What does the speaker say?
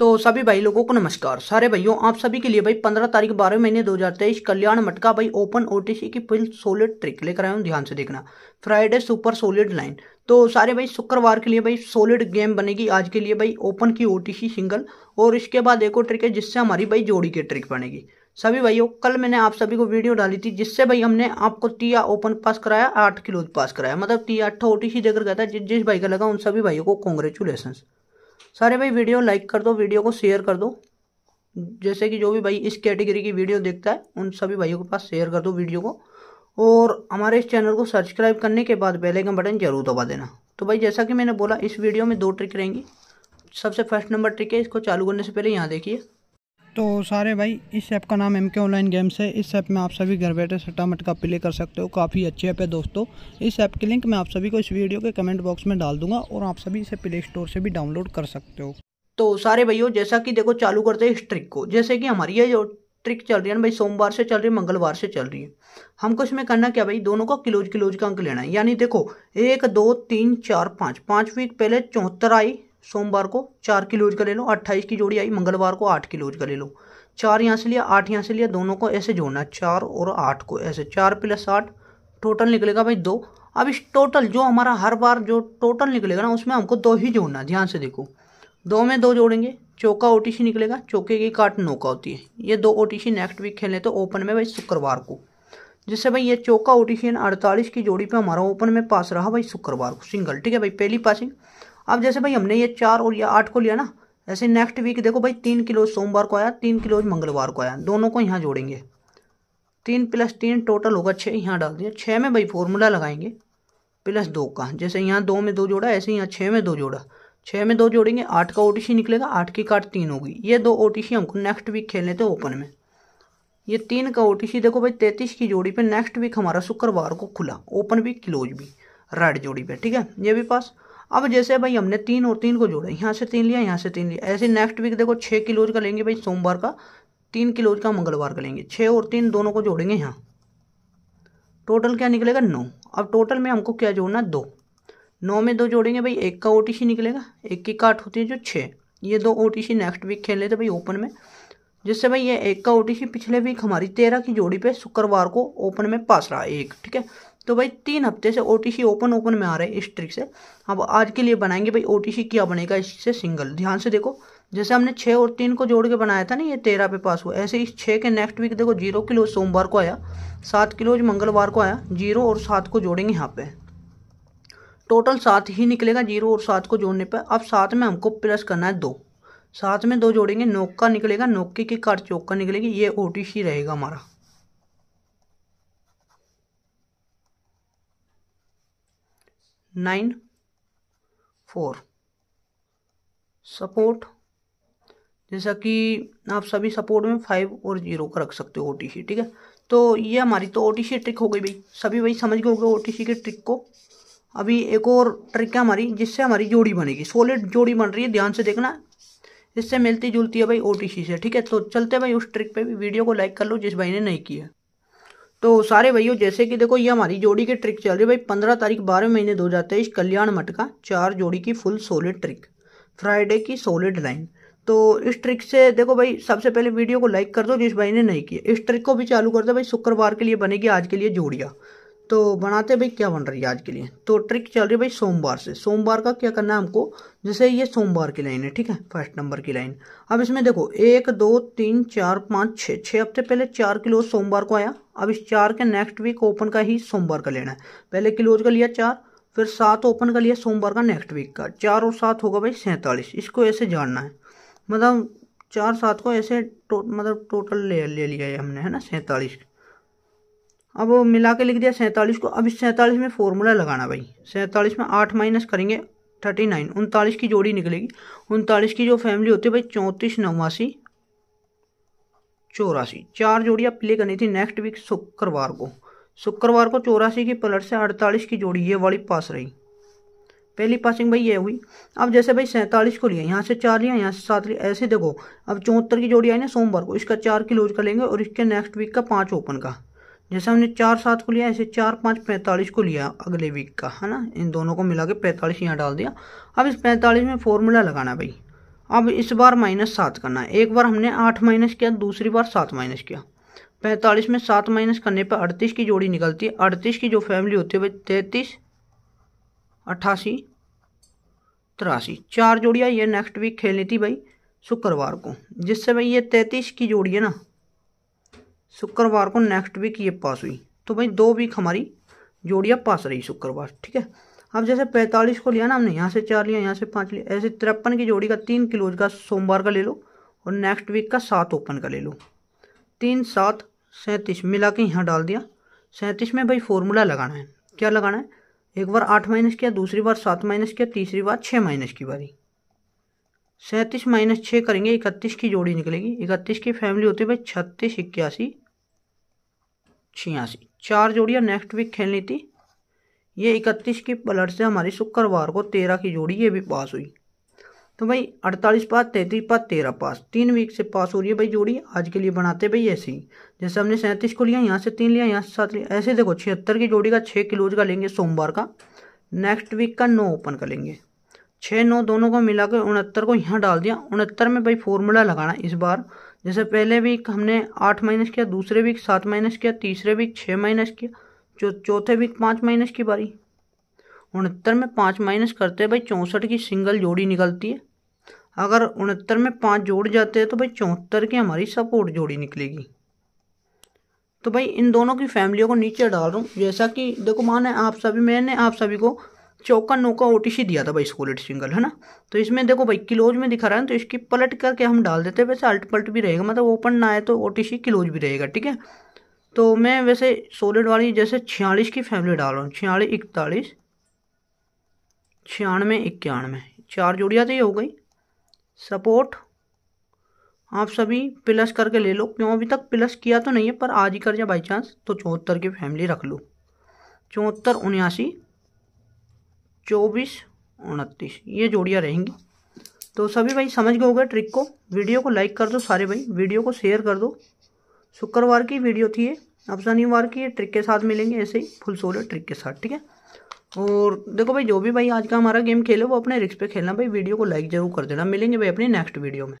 तो सभी भाई लोगों को नमस्कार सारे भाइयों आप सभी के लिए भाई पंद्रह तारीख बारह महीने दो हज़ार तेईस कल्याण मटका भाई ओपन ओटीसी की फुल सोलिड ट्रिक लेकर आया हूँ ध्यान से देखना फ्राइडे सुपर सोलिड लाइन तो सारे भाई शुक्रवार के लिए भाई सोलिड गेम बनेगी आज के लिए भाई ओपन की ओटीसी सिंगल और इसके बाद एक और ट्रिक है जिससे हमारी भाई जोड़ी की ट्रिक बनेगी सभी भाइयों कल मैंने आप सभी को वीडियो डाली थी जिससे भाई हमने आपको टीआ ओपन पास कराया आठ किलो पास कराया मतलब तिया अट्ठा ओटीसी देकर गया था जिस जिस भाई का लगा उन सभी भाइयों को कॉन्ग्रेचुलेसन सारे भाई वीडियो लाइक कर दो वीडियो को शेयर कर दो जैसे कि जो भी भाई इस कैटेगरी की वीडियो देखता है उन सभी भाइयों के पास शेयर कर दो वीडियो को और हमारे इस चैनल को सब्सक्राइब करने के बाद बेल आइकन बटन जरूर दबा देना तो भाई जैसा कि मैंने बोला इस वीडियो में दो ट्रिक रहेंगी सबसे फर्स्ट नंबर ट्रिक है इसको चालू करने से पहले यहाँ देखिए तो सारे भाई इस ऐप का नाम एम के ऑनलाइन गेम्स है इस ऐप में आप सभी घर बैठे सट्टा मटका प्ले कर सकते हो काफ़ी अच्छे ऐप है दोस्तों इस ऐप की लिंक मैं आप सभी को इस वीडियो के कमेंट बॉक्स में डाल दूंगा और आप सभी इसे प्ले स्टोर से भी डाउनलोड कर सकते हो तो सारे भाइयों जैसा कि देखो चालू करते हैं इस ट्रिक को जैसे कि हमारी ये जो ट्रिक चल रही है ना भाई सोमवार से चल रही है मंगलवार से चल रही है हमको इसमें करना क्या भाई दोनों को किलोज किलोज का अंक लेना है यानी देखो एक दो तीन चार पाँच पाँच वीक पहले चौहत्तर आई सोमवार को चार किलो का ले लो अट्ठाईस की जोड़ी आई मंगलवार को आठ किलो का ले लो चार यहाँ से लिया आठ यहाँ से लिया दोनों को ऐसे जोड़ना चार और आठ को ऐसे चार प्लस आठ टोटल निकलेगा भाई दो अब इस टोटल जो हमारा हर बार जो टोटल निकलेगा ना उसमें हमको दो ही जोड़ना ध्यान से देखो दो में दो जोड़ेंगे चौका ओ निकलेगा चौके की काट नौका होती है ये दो ओ नेक्स्ट वीक खेलें तो ओपन में भाई शुक्रवार को जिससे भाई ये चौका ओ टी अड़तालीस की जोड़ी पर हमारा ओपन में पास रहा भाई शुक्रवार को सिंगल ठीक है भाई पहली पासिंग अब जैसे भाई हमने ये चार और ये आठ को लिया ना ऐसे नेक्स्ट वीक देखो भाई तीन किलो सोमवार को आया तीन किलो मंगलवार को आया दोनों को यहाँ जोड़ेंगे तीन प्लस तीन टोटल होगा छः यहाँ डाल दिया छः में भाई फॉर्मूला लगाएंगे प्लस दो का जैसे यहाँ दो में दो जोड़ा ऐसे यहाँ छः में दो जोड़ा छः में दो जोड़ेंगे आठ का ओ निकलेगा आठ की काट तीन होगी ये दो ओ हमको नेक्स्ट वीक खेलने थे ओपन में ये तीन का ओ देखो भाई तैंतीस की जोड़ी पे नेक्स्ट वीक हमारा शुक्रवार को खुला ओपन भी क्लोज भी रेड जोड़ी पे ठीक है ये भी पास अब जैसे भाई हमने तीन और तीन को जोड़ा यहाँ से तीन लिया यहाँ से तीन लिया ऐसे नेक्स्ट वीक देखो छः किलोज का लेंगे भाई सोमवार का तीन किलोज का मंगलवार का लेंगे छः और तीन दोनों को जोड़ेंगे यहाँ टोटल क्या निकलेगा नौ अब टोटल में हमको क्या जोड़ना दो नौ में दो जोड़ेंगे भाई एक का ओ निकलेगा एक की काट होती है जो छः ये दो ओ नेक्स्ट वीक खेल थे भाई ओपन में जिससे भाई ये एक का ओ पिछले वीक हमारी तेरह की जोड़ी पे शुक्रवार को ओपन में पास रहा एक ठीक है तो भाई तीन हफ्ते से ओ ओपन ओपन में आ रहे हैं इस ट्रिक से अब आज के लिए बनाएंगे भाई ओ क्या बनेगा इससे सिंगल ध्यान से देखो जैसे हमने छः और तीन को जोड़ के बनाया था ना ये तेरह पे पास हुआ ऐसे इस छः के नेक्स्ट वीक देखो जीरो किलो सोमवार को आया सात किलो मंगलवार को आया जीरो और सात को जोड़ेंगे यहाँ पे टोटल सात ही निकलेगा जीरो और सात को जोड़ने पर अब सात में हमको प्लस करना है दो सात में दो जोड़ेंगे का निकलेगा नौके की कार चौका निकलेगी ये ओ रहेगा हमारा नाइन फोर सपोर्ट जैसा कि आप सभी सपोर्ट में फाइव और जीरो का रख सकते हो ओ ठीक है तो ये हमारी तो ओ ट्रिक हो गई भाई सभी भाई समझ गए हो गए ओ के ट्रिक को अभी एक और ट्रिक है हमारी जिससे हमारी जोड़ी बनेगी सोलिड जोड़ी बन रही है ध्यान से देखना इससे मिलती जुलती है भाई ओ से ठीक है तो चलते भाई उस ट्रिक पर भी वीडियो को लाइक कर लो जिस भाई ने नहीं किया तो सारे भाइयों जैसे कि देखो ये हमारी जोड़ी की ट्रिक चल रही है भाई पंद्रह तारीख बारह महीने दो हज़ार तेईस कल्याण मटका चार जोड़ी की फुल सोलिड ट्रिक फ्राइडे की सोलिड लाइन तो इस ट्रिक से देखो भाई सबसे पहले वीडियो को लाइक कर दो जिस भाई ने नहीं किया इस ट्रिक को भी चालू कर दो भाई शुक्रवार के लिए बनेगी आज के लिए जोड़िया तो बनाते भाई क्या बन रही है आज के लिए तो ट्रिक चल रही है भाई सोमवार से सोमवार का क्या करना है हमको जैसे ये सोमवार की लाइन है ठीक है फर्स्ट नंबर की लाइन अब इसमें देखो एक दो तीन चार पाँच छः छः हफ्ते पहले चार किलो सोमवार को आया अब इस चार के नेक्स्ट वीक ओपन का ही सोमवार का लेना है पहले किलोज का लिया चार फिर सात ओपन का लिया सोमवार का नेक्स्ट वीक का चार और सात होगा भाई सैंतालीस इसको ऐसे जानना है मतलब चार सात को ऐसे मतलब टोटल ले ले लिया है हमने है ना सैंतालीस अब मिला के लिख दिया सैंतालीस को अब इस सैंतालीस में फॉर्मूला लगाना भाई सैंतालीस में आठ माइनस करेंगे थर्टी नाइन उनतालीस की जोड़ी निकलेगी उनतालीस की जो फैमिली होती है भाई चौंतीस नवासी चौरासी चार जोड़ियाँ प्ले करनी थी नेक्स्ट वीक शुक्रवार को शुक्रवार को चौरासी की पलट से अड़तालीस की जोड़ी ये वाली पास रही पहली पासिंग भाई ये हुई अब जैसे भाई सैंतालीस को लिया यहाँ से चार लिया यहाँ से सात लिया ऐसे देखो अब चौहत्तर की जोड़ी आई ना सोमवार को इसका चार क्लोज कर लेंगे और इसके नेक्स्ट वीक का पाँच ओपन का जैसे हमने चार सात को लिया ऐसे चार पाँच पैंतालीस को लिया अगले वीक का है ना इन दोनों को मिला के पैंतालीस यहाँ डाल दिया अब इस पैंतालीस में फॉर्मूला लगाना भाई अब इस बार माइनस सात करना है एक बार हमने आठ माइनस किया दूसरी बार सात माइनस किया पैंतालीस में सात माइनस करने पर अड़तीस की जोड़ी निकलती है अड़तीस की जो फैमिली होती है भाई तैंतीस अट्ठासी तिरासी चार जोड़ियाँ ये नेक्स्ट वीक खेलनी थी भाई शुक्रवार को जिससे भाई ये तैंतीस की जोड़ी है ना शुक्रवार को नेक्स्ट वीक ये पास हुई तो भाई दो वीक हमारी जोड़ियाँ पास रही शुक्रवार ठीक है अब जैसे पैंतालीस को लिया ना हमने यहाँ से चार लिया यहाँ से पाँच लिया ऐसे तिरपन की जोड़ी का तीन किलोज का सोमवार का ले लो और नेक्स्ट वीक का सात ओपन का ले लो तीन सात सैंतीस मिला के यहाँ डाल दिया सैंतीस में भाई फॉर्मूला लगाना है क्या लगाना है एक बार आठ माइनस किया दूसरी बार सात माइनस किया तीसरी बार छः माइनस की बारी सैंतीस माइनस छः करेंगे इकतीस की जोड़ी निकलेगी इकतीस की फैमिली होती है भाई छत्तीस इक्यासी छियासी चार जोड़ियाँ नेक्स्ट वीक खेलनी थी ये इकतीस की पलट से हमारी शुक्रवार को तेरह की जोड़ी ये भी पास हुई तो भाई अड़तालीस पास तैंतीस पास तेरह पास तीन वीक से पास हो रही है भाई जोड़ी आज के लिए बनाते भाई ऐसे ही जैसे हमने सैंतीस को लिया यहाँ से तीन लिया यहाँ से सात लिया ऐसे देखो छिहत्तर की जोड़ी का छः किलोज का लेंगे सोमवार का नेक्स्ट वीक का नौ ओपन कर लेंगे छः नौ दोनों को मिला के उनहत्तर को यहाँ डाल दिया उनहत्तर में भाई फॉर्मूला लगाना इस बार जैसे पहले भी हमने आठ माइनस किया दूसरे भी सात माइनस किया तीसरे भी छः माइनस किया जो चौथे भी पाँच माइनस की बारी उनहत्तर में पाँच माइनस करते भाई चौंसठ की सिंगल जोड़ी निकलती है अगर उनहत्तर में पाँच जोड़ जाते हैं तो भाई चौहत्तर की हमारी सपोर्ट जोड़ी निकलेगी तो भाई इन दोनों की फैमिलियों को नीचे डाल रहा हूँ जैसा कि देखो माने आप सभी मैंने आप सभी को चौका नौ का ओ दिया था भाई स्कोलेट सिंगल है ना तो इसमें देखो भाई क्लोज में दिखा रहा है तो इसकी पलट करके हम डाल देते हैं वैसे अल्ट पलट भी रहेगा मतलब ओपन ना आए तो ओ क्लोज भी रहेगा ठीक है तो मैं वैसे सोलिड वाली जैसे छियालीस की फैमिली डाल रहा हूँ छियालीस इकतालीस छियानवे इक्यानवे चार जोड़िया तो ये हो गई सपोर्ट आप सभी प्लस करके ले लो क्यों अभी तक प्लस किया तो नहीं है पर आज ही कर जाए बाई चांस तो चौहत्तर की फैमिली रख लो चौहत्तर उन्यासी चौबीस उनतीस ये जोड़ियाँ रहेंगी तो सभी भाई समझ गए होगा ट्रिक को वीडियो को लाइक कर दो सारे भाई वीडियो को शेयर कर दो शुक्रवार की वीडियो थी ये अब शनिवार की ये ट्रिक के साथ मिलेंगे ऐसे ही फुल सोलर ट्रिक के साथ ठीक है और देखो भाई जो भी भाई आज का हमारा गेम खेले वो अपने रिक्स पे खेलना भाई वीडियो को लाइक जरूर कर देना मिलेंगे भाई अपनी नेक्स्ट वीडियो में